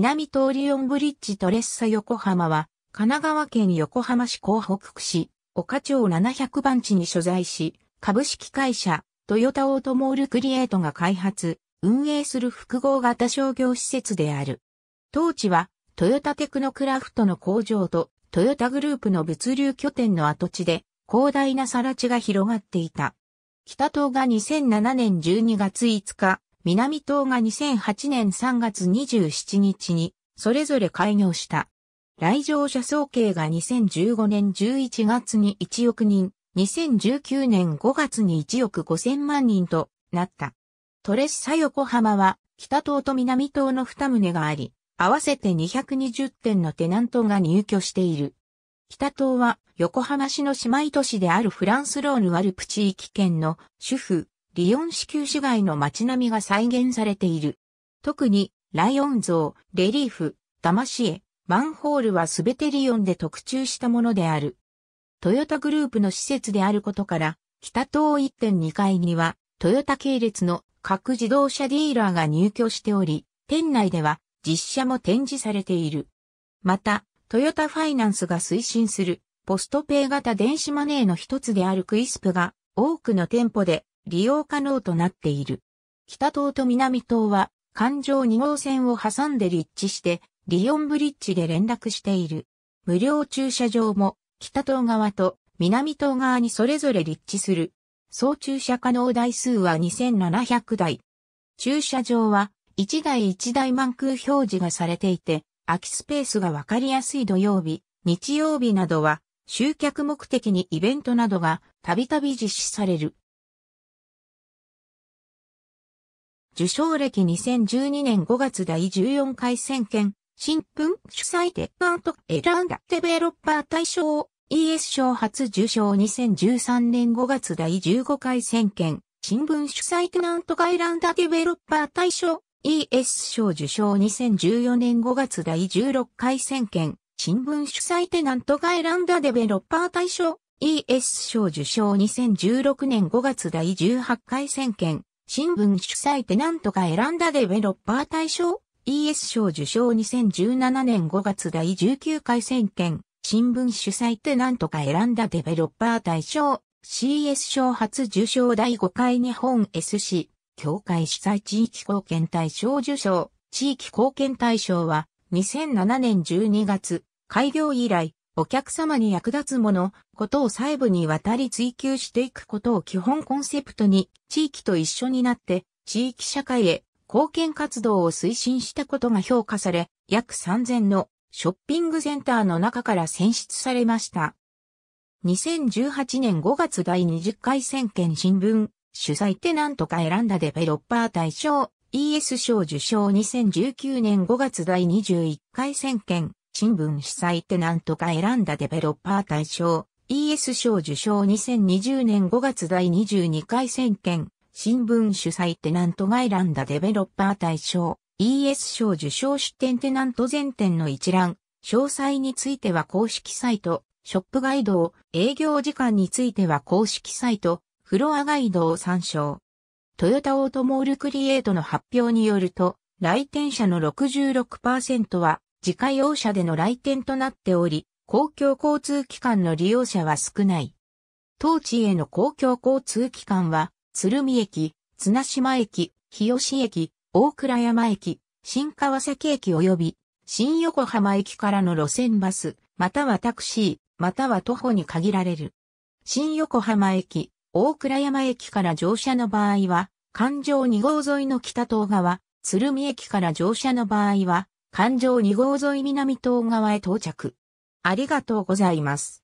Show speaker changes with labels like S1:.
S1: 南通りオンブリッジトレッサ横浜は、神奈川県横浜市港北区市、岡町700番地に所在し、株式会社、トヨタオートモールクリエイトが開発、運営する複合型商業施設である。当地は、トヨタテクノクラフトの工場と、トヨタグループの物流拠点の跡地で、広大な更地が広がっていた。北東が2007年12月5日、南島が2008年3月27日に、それぞれ開業した。来場者総計が2015年11月に1億人、2019年5月に1億5000万人となった。トレッサ横浜は北棟と南棟の2棟があり、合わせて220点のテナントが入居している。北棟は横浜市の姉妹都市であるフランスローヌ・ワルプ地域圏の主婦、リヨン市旧市街の街並みが再現されている。特に、ライオン像、レリーフ、魂絵、マンホールはすべてリヨンで特注したものである。トヨタグループの施設であることから、北東1.2階には、トヨタ系列の各自動車ディーラーが入居しており、店内では実車も展示されている。また、トヨタファイナンスが推進するポストペイ型電子マネーの一つであるクイスプが多くの店舗で利用可能となっている。北棟と南棟は、環状2号線を挟んで立地して、リオンブリッジで連絡している。無料駐車場も、北棟側と南棟側にそれぞれ立地する。総駐車可能台数は2700台。駐車場は、1台1台満空表示がされていて、空きスペースがわかりやすい土曜日、日曜日などは、集客目的にイベントなどがたびたび実施される。受賞歴2012年5月第14回選権、新聞主催でなント選んだデベロッパー大賞、ES 賞初受賞2013年5月第15回選権、新聞主催テナントが選んだデベロッパー大賞、ES 賞受賞2014年5月第16回選権、新聞主催テナントが選んだデベロッパー大賞、ES 賞受賞2016年5月第18回選権、新聞主催でなんとか選んだデベロッパー大賞 ES 賞受賞2017年5月第19回選挙新聞主催でなんとか選んだデベロッパー大賞 CS 賞初受賞第5回日本 SC 協会主催地域貢献大賞受賞地域貢献大賞は2007年12月開業以来お客様に役立つもの、ことを細部にわたり追求していくことを基本コンセプトに、地域と一緒になって、地域社会へ貢献活動を推進したことが評価され、約3000のショッピングセンターの中から選出されました。2018年5月第20回選挙新聞、主催って何とか選んだデベロッパー大賞、ES 賞受賞2019年5月第21回選挙、新聞主催テナントが選んだデベロッパー大賞、ES 賞受賞2020年5月第22回選挙、新聞主催テナントが選んだデベロッパー大賞、ES 賞受賞出展テナント全店の一覧、詳細については公式サイト、ショップガイドを、営業時間については公式サイト、フロアガイドを参照。トヨタオートモールクリエイトの発表によると、来店者の66%は自家用車での来店となっており、公共交通機関の利用者は少ない。当地への公共交通機関は、鶴見駅、綱島駅、日吉駅、大倉山駅、新川崎駅及び、新横浜駅からの路線バス、またはタクシー、または徒歩に限られる。新横浜駅、大倉山駅から乗車の場合は、環状2号沿いの北東側、鶴見駅から乗車の場合は、環状2号沿い南東側へ到着。ありがとうございます。